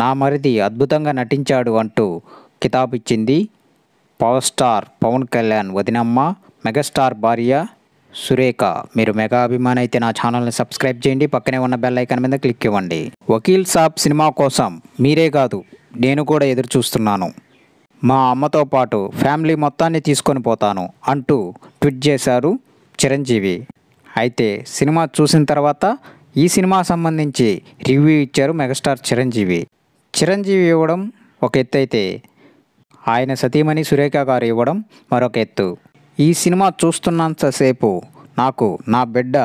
నా మరిది అద్భుతంగా నటించాడు అంటూ ఇచ్చింది పవర్ స్టార్ పవన్ కళ్యాణ్ వదినమ్మ మెగాస్టార్ భార్య సురేఖ మీరు మెగా అభిమాన్ అయితే నా ఛానల్ని సబ్స్క్రైబ్ చేయండి పక్కనే ఉన్న బెల్ ఐకాన్ మీద క్లిక్ ఇవ్వండి వకీల్ సాబ్ సినిమా కోసం మీరే కాదు నేను కూడా ఎదురు చూస్తున్నాను మా అమ్మతో పాటు ఫ్యామిలీ మొత్తాన్ని తీసుకొని పోతాను అంటూ ట్వీట్ చేశారు చిరంజీవి అయితే సినిమా చూసిన తర్వాత ఈ సినిమా సంబంధించి రివ్యూ ఇచ్చారు మెగాస్టార్ చిరంజీవి చిరంజీవి ఇవ్వడం ఒక ఎత్తు అయితే ఆయన సతీమణి సురేఖ గారు ఇవ్వడం మరొక ఎత్తు ఈ సినిమా చూస్తున్నంతసేపు నాకు నా బిడ్డ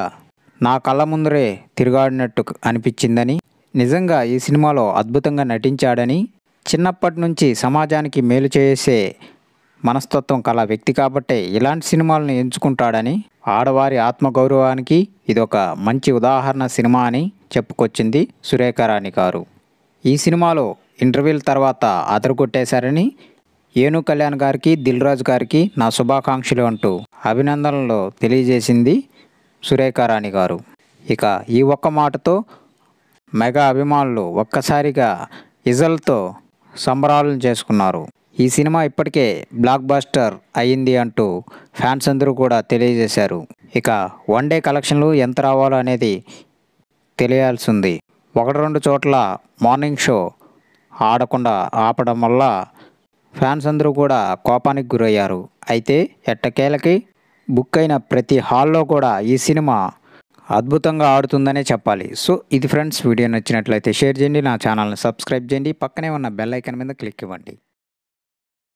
నా కళ్ళ ముందరే తిరుగాడినట్టు అనిపించిందని నిజంగా ఈ సినిమాలో అద్భుతంగా నటించాడని చిన్నప్పటి నుంచి సమాజానికి మేలు చేసే మనస్తత్వం కల వ్యక్తి కాబట్టే ఇలాంటి సినిమాలను ఎంచుకుంటాడని ఆడవారి ఆత్మగౌరవానికి ఇదొక మంచి ఉదాహరణ సినిమా అని చెప్పుకొచ్చింది సురేఖరాణి గారు ఈ సినిమాలో ఇంటర్వ్యూల తర్వాత కొట్టేశారని ఏను కళ్యాణ్ గారికి దిల్ రాజు గారికి నా శుభాకాంక్షలు అంటూ అభినందనలు తెలియజేసింది సురేఖారాణి గారు ఇక ఈ ఒక్క మాటతో మెగా అభిమానులు ఒక్కసారిగా ఇజల్తో సంబరాలను చేసుకున్నారు ఈ సినిమా ఇప్పటికే బ్లాక్ బాస్టర్ అయ్యింది అంటూ ఫ్యాన్స్ అందరూ కూడా తెలియజేశారు ఇక వన్ డే కలెక్షన్లు ఎంత రావాలో అనేది తెలియాల్సింది ఒకటి రెండు చోట్ల మార్నింగ్ షో ఆడకుండా ఆపడం వల్ల ఫ్యాన్స్ అందరూ కూడా కోపానికి గురయ్యారు అయితే ఎట్టకేలకి బుక్ అయిన ప్రతి హాల్లో కూడా ఈ సినిమా అద్భుతంగా ఆడుతుందనే చెప్పాలి సో ఇది ఫ్రెండ్స్ వీడియో నచ్చినట్లయితే షేర్ చేయండి నా ఛానల్ని సబ్స్క్రైబ్ చేయండి పక్కనే ఉన్న బెల్ ఐకాన్ మీద క్లిక్ ఇవ్వండి